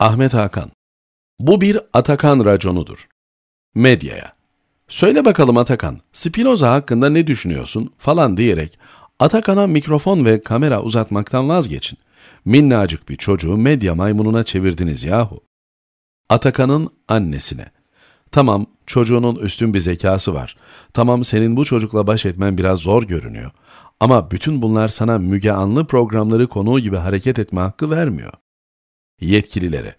Ahmet Hakan. Bu bir Atakan raconudur. Medyaya. Söyle bakalım Atakan, Spinoza hakkında ne düşünüyorsun falan diyerek Atakan'a mikrofon ve kamera uzatmaktan vazgeçin. Minnacık bir çocuğu medya maymununa çevirdiniz yahu. Atakan'ın annesine. Tamam, çocuğunun üstün bir zekası var. Tamam, senin bu çocukla baş etmen biraz zor görünüyor. Ama bütün bunlar sana Müge Anlı programları konuğu gibi hareket etme hakkı vermiyor yetkililere.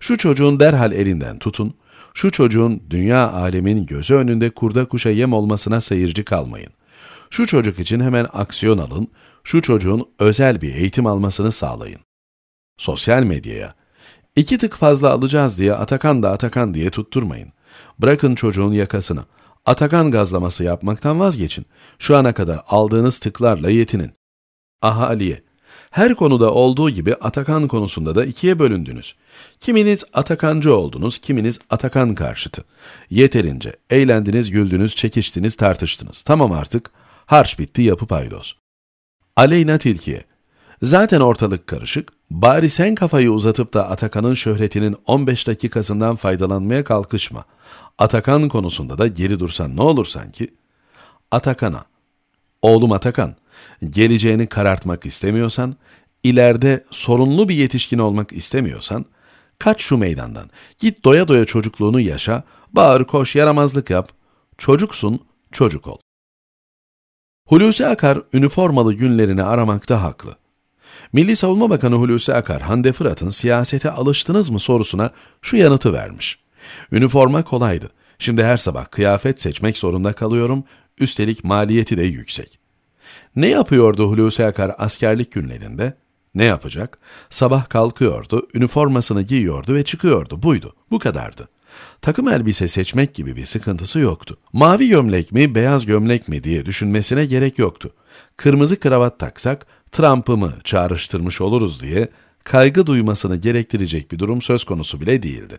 Şu çocuğun derhal elinden tutun, şu çocuğun dünya alemin gözü önünde kurda kuşa yem olmasına seyirci kalmayın. Şu çocuk için hemen aksiyon alın, şu çocuğun özel bir eğitim almasını sağlayın. Sosyal medyaya, iki tık fazla alacağız diye Atakan da Atakan diye tutturmayın. Bırakın çocuğun yakasını. Atakan gazlaması yapmaktan vazgeçin. Şu ana kadar aldığınız tıklarla yetinin. Ahaliye, her konuda olduğu gibi Atakan konusunda da ikiye bölündünüz. Kiminiz Atakancı oldunuz, kiminiz Atakan karşıtı. Yeterince eğlendiniz, güldünüz, çekiştiniz, tartıştınız. Tamam artık, harç bitti yapı paydos. Aleyna Tilki'ye, zaten ortalık karışık, bari sen kafayı uzatıp da Atakan'ın şöhretinin 15 dakikasından faydalanmaya kalkışma. Atakan konusunda da geri dursan ne olur sanki? Atakan'a, Oğlum Atakan, geleceğini karartmak istemiyorsan, ileride sorunlu bir yetişkin olmak istemiyorsan, kaç şu meydandan, git doya doya çocukluğunu yaşa, bağır koş yaramazlık yap, çocuksun çocuk ol. Hulusi Akar üniformalı günlerini aramakta haklı. Milli Savunma Bakanı Hulusi Akar, Hande Fırat'ın siyasete alıştınız mı sorusuna şu yanıtı vermiş. Üniforma kolaydı. Şimdi her sabah kıyafet seçmek zorunda kalıyorum, Üstelik maliyeti de yüksek. Ne yapıyordu Hulusi Akar askerlik günlerinde? Ne yapacak? Sabah kalkıyordu, üniformasını giyiyordu ve çıkıyordu. Buydu. Bu kadardı. Takım elbise seçmek gibi bir sıkıntısı yoktu. Mavi gömlek mi, beyaz gömlek mi diye düşünmesine gerek yoktu. Kırmızı kravat taksak Trump'ı mı çağrıştırmış oluruz diye kaygı duymasını gerektirecek bir durum söz konusu bile değildi.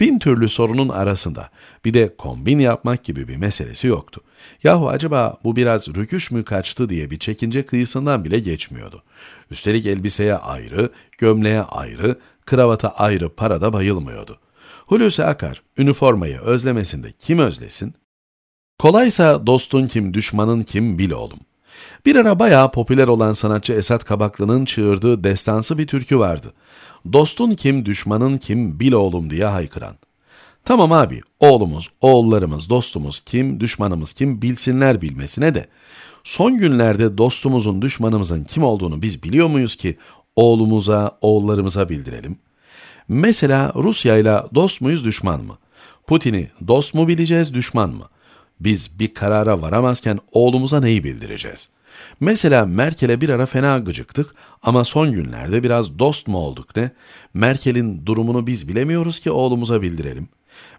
Bin türlü sorunun arasında bir de kombin yapmak gibi bir meselesi yoktu. Yahu acaba bu biraz rüküş mü kaçtı diye bir çekince kıyısından bile geçmiyordu. Üstelik elbiseye ayrı, gömleğe ayrı, kravata ayrı parada bayılmıyordu. Hulusi Akar, üniformayı özlemesinde kim özlesin? Kolaysa dostun kim, düşmanın kim bil oğlum.'' Bir ara bayağı popüler olan sanatçı Esat Kabaklı'nın çığırdığı destansı bir türkü vardı. Dostun kim, düşmanın kim, bil oğlum diye haykıran. Tamam abi, oğlumuz, oğullarımız, dostumuz kim, düşmanımız kim bilsinler bilmesine de. Son günlerde dostumuzun, düşmanımızın kim olduğunu biz biliyor muyuz ki oğlumuza, oğullarımıza bildirelim? Mesela Rusya ile dost muyuz, düşman mı? Putin'i dost mu bileceğiz, düşman mı? Biz bir karara varamazken oğlumuza neyi bildireceğiz? Mesela Merkel'e bir ara fena gıcıktık ama son günlerde biraz dost mu olduk ne? Merkel'in durumunu biz bilemiyoruz ki oğlumuza bildirelim.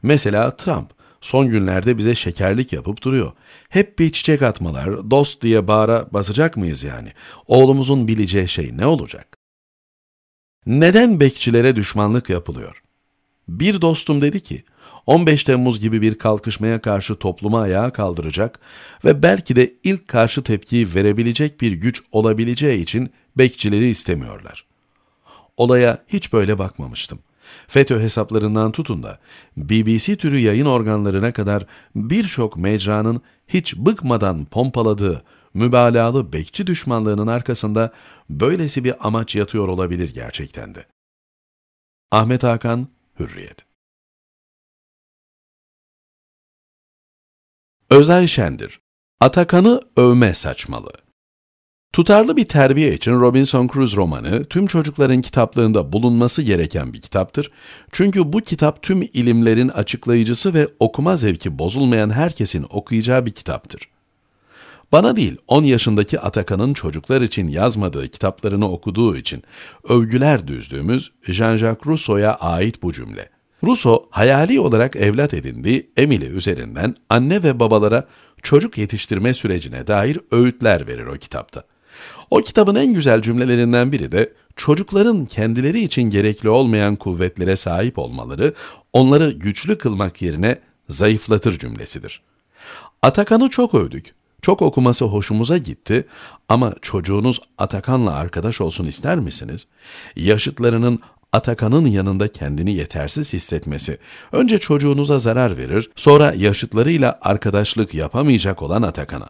Mesela Trump son günlerde bize şekerlik yapıp duruyor. Hep bir çiçek atmalar, dost diye bağıra basacak mıyız yani? Oğlumuzun bileceği şey ne olacak? Neden bekçilere düşmanlık yapılıyor? Bir dostum dedi ki, 15 Temmuz gibi bir kalkışmaya karşı topluma ayağa kaldıracak ve belki de ilk karşı tepkiyi verebilecek bir güç olabileceği için bekçileri istemiyorlar. Olaya hiç böyle bakmamıştım. FETÖ hesaplarından tutun da BBC türü yayın organlarına kadar birçok mecranın hiç bıkmadan pompaladığı mübalağalı bekçi düşmanlığının arkasında böylesi bir amaç yatıyor olabilir gerçekten de. Ahmet Hakan Hürriyet Özel Şendir Atakan'ı övme saçmalı. Tutarlı bir terbiye için Robinson Crusoe romanı tüm çocukların kitaplığında bulunması gereken bir kitaptır. Çünkü bu kitap tüm ilimlerin açıklayıcısı ve okuma zevki bozulmayan herkesin okuyacağı bir kitaptır. Bana değil, 10 yaşındaki Atakan'ın çocuklar için yazmadığı kitaplarını okuduğu için övgüler düzdüğümüz Jean-Jacques Rousseau'ya ait bu cümle. Rousseau, hayali olarak evlat edindiği Emily üzerinden anne ve babalara çocuk yetiştirme sürecine dair öğütler verir o kitapta. O kitabın en güzel cümlelerinden biri de çocukların kendileri için gerekli olmayan kuvvetlere sahip olmaları onları güçlü kılmak yerine zayıflatır cümlesidir. Atakan'ı çok övdük çok okuması hoşumuza gitti ama çocuğunuz Atakan'la arkadaş olsun ister misiniz? Yaşıtlarının Atakan'ın yanında kendini yetersiz hissetmesi önce çocuğunuza zarar verir, sonra yaşıtlarıyla arkadaşlık yapamayacak olan Atakan'a.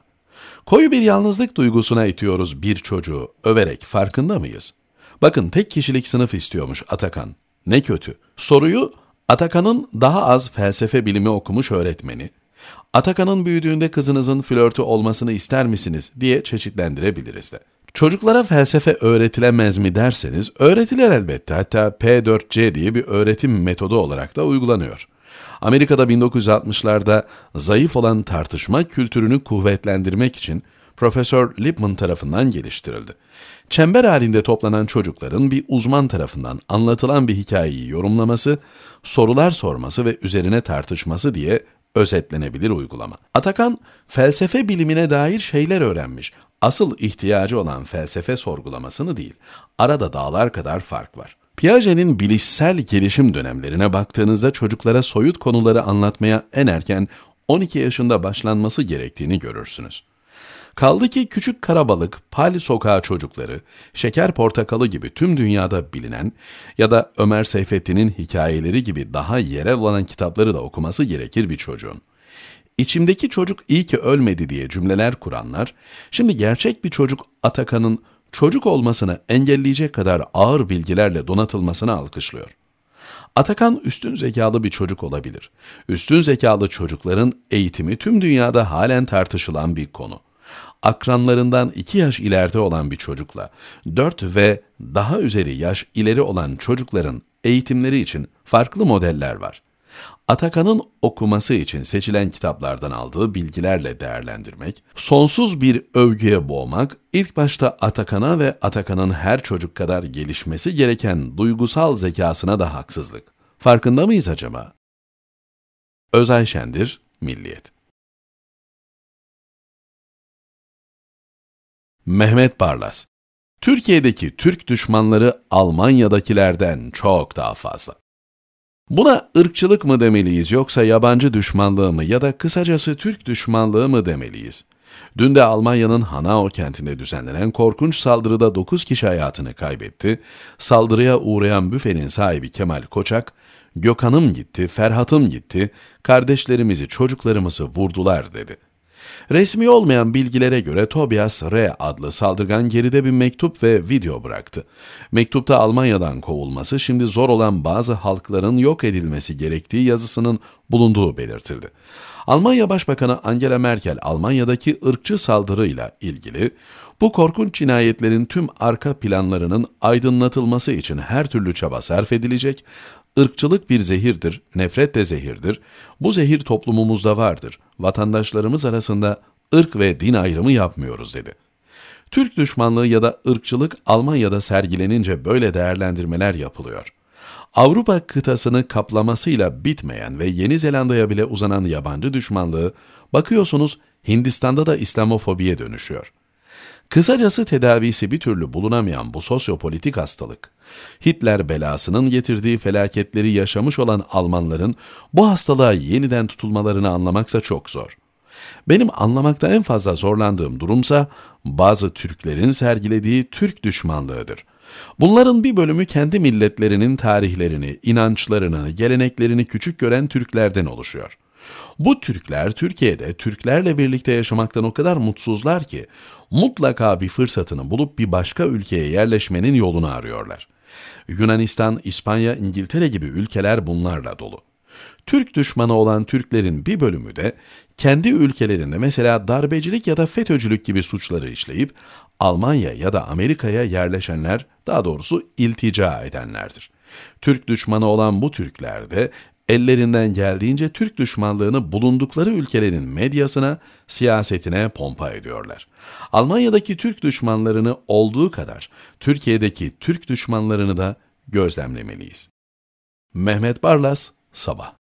Koyu bir yalnızlık duygusuna itiyoruz bir çocuğu överek farkında mıyız? Bakın tek kişilik sınıf istiyormuş Atakan. Ne kötü. Soruyu Atakan'ın daha az felsefe bilimi okumuş öğretmeni, Atakan'ın büyüdüğünde kızınızın flörtü olmasını ister misiniz diye çeşitlendirebiliriz de. Çocuklara felsefe öğretilemez mi derseniz öğretiler elbette hatta P4C diye bir öğretim metodu olarak da uygulanıyor. Amerika'da 1960'larda zayıf olan tartışma kültürünü kuvvetlendirmek için Profesör Lipman tarafından geliştirildi. Çember halinde toplanan çocukların bir uzman tarafından anlatılan bir hikayeyi yorumlaması, sorular sorması ve üzerine tartışması diye özetlenebilir uygulama. Atakan, felsefe bilimine dair şeyler öğrenmiş. Asıl ihtiyacı olan felsefe sorgulamasını değil, arada dağlar kadar fark var. Piaget'in bilişsel gelişim dönemlerine baktığınızda çocuklara soyut konuları anlatmaya en erken 12 yaşında başlanması gerektiğini görürsünüz. Kaldı ki küçük karabalık, pali sokağı çocukları, şeker portakalı gibi tüm dünyada bilinen ya da Ömer Seyfettin'in hikayeleri gibi daha yere olan kitapları da okuması gerekir bir çocuğun. İçimdeki çocuk iyi ki ölmedi diye cümleler kuranlar, şimdi gerçek bir çocuk Atakan'ın çocuk olmasını engelleyecek kadar ağır bilgilerle donatılmasını alkışlıyor. Atakan üstün zekalı bir çocuk olabilir. Üstün zekalı çocukların eğitimi tüm dünyada halen tartışılan bir konu akranlarından 2 yaş ileride olan bir çocukla 4 ve daha üzeri yaş ileri olan çocukların eğitimleri için farklı modeller var. Atakan'ın okuması için seçilen kitaplardan aldığı bilgilerle değerlendirmek, sonsuz bir övgüye boğmak, ilk başta Atakan'a ve Atakan'ın her çocuk kadar gelişmesi gereken duygusal zekasına da haksızlık. Farkında mıyız acaba? Özay Şendir, Milliyet Mehmet Barlas Türkiye'deki Türk düşmanları Almanya'dakilerden çok daha fazla. Buna ırkçılık mı demeliyiz yoksa yabancı düşmanlığı mı ya da kısacası Türk düşmanlığı mı demeliyiz? Dün de Almanya'nın Hanau kentinde düzenlenen korkunç saldırıda 9 kişi hayatını kaybetti. Saldırıya uğrayan büfenin sahibi Kemal Koçak, Gökhan'ım gitti, Ferhat'ım gitti, kardeşlerimizi, çocuklarımızı vurdular dedi. Resmi olmayan bilgilere göre Tobias R. adlı saldırgan geride bir mektup ve video bıraktı. Mektupta Almanya'dan kovulması şimdi zor olan bazı halkların yok edilmesi gerektiği yazısının bulunduğu belirtildi. Almanya Başbakanı Angela Merkel Almanya'daki ırkçı saldırıyla ilgili bu korkunç cinayetlerin tüm arka planlarının aydınlatılması için her türlü çaba sarf edilecek, Irkçılık bir zehirdir, nefret de zehirdir. Bu zehir toplumumuzda vardır. Vatandaşlarımız arasında ırk ve din ayrımı yapmıyoruz dedi. Türk düşmanlığı ya da ırkçılık Almanya'da sergilenince böyle değerlendirmeler yapılıyor. Avrupa kıtasını kaplamasıyla bitmeyen ve Yeni Zelanda'ya bile uzanan yabancı düşmanlığı bakıyorsunuz Hindistan'da da İslamofobiye dönüşüyor.'' Kısacası tedavisi bir türlü bulunamayan bu sosyopolitik hastalık, Hitler belasının getirdiği felaketleri yaşamış olan Almanların bu hastalığa yeniden tutulmalarını anlamaksa çok zor. Benim anlamakta en fazla zorlandığım durumsa bazı Türklerin sergilediği Türk düşmanlığıdır.'' Bunların bir bölümü kendi milletlerinin tarihlerini, inançlarını, geleneklerini küçük gören Türklerden oluşuyor. Bu Türkler Türkiye'de Türklerle birlikte yaşamaktan o kadar mutsuzlar ki mutlaka bir fırsatını bulup bir başka ülkeye yerleşmenin yolunu arıyorlar. Yunanistan, İspanya, İngiltere gibi ülkeler bunlarla dolu. Türk düşmanı olan Türklerin bir bölümü de kendi ülkelerinde mesela darbecilik ya da FETÖ'cülük gibi suçları işleyip Almanya ya da Amerika'ya yerleşenler, daha doğrusu iltica edenlerdir. Türk düşmanı olan bu Türkler de ellerinden geldiğince Türk düşmanlığını bulundukları ülkelerin medyasına, siyasetine pompa ediyorlar. Almanya'daki Türk düşmanlarını olduğu kadar Türkiye'deki Türk düşmanlarını da gözlemlemeliyiz. Mehmet Barlas, Sabah